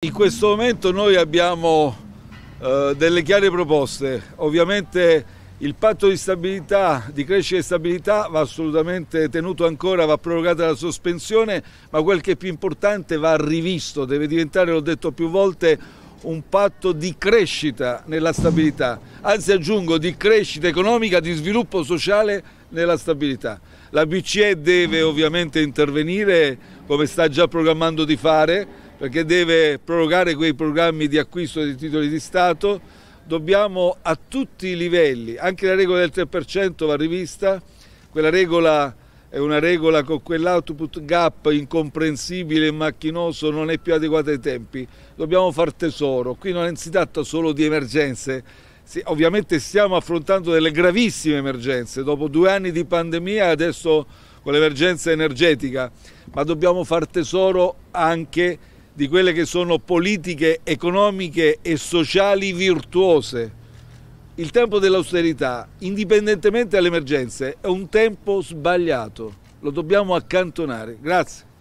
In questo momento noi abbiamo eh, delle chiare proposte, ovviamente il patto di stabilità, di crescita e stabilità va assolutamente tenuto ancora, va prorogata la sospensione, ma quel che è più importante va rivisto, deve diventare, l'ho detto più volte, un patto di crescita nella stabilità, anzi aggiungo di crescita economica, di sviluppo sociale nella stabilità. La BCE deve ovviamente intervenire come sta già programmando di fare, perché deve prorogare quei programmi di acquisto di titoli di Stato, dobbiamo a tutti i livelli, anche la regola del 3% va rivista, quella regola è una regola con quell'output gap incomprensibile e macchinoso, non è più adeguata ai tempi, dobbiamo far tesoro, qui non si tratta solo di emergenze, ovviamente stiamo affrontando delle gravissime emergenze, dopo due anni di pandemia adesso con l'emergenza energetica, ma dobbiamo far tesoro anche di quelle che sono politiche economiche e sociali virtuose. Il tempo dell'austerità, indipendentemente dalle emergenze, è un tempo sbagliato. Lo dobbiamo accantonare. Grazie.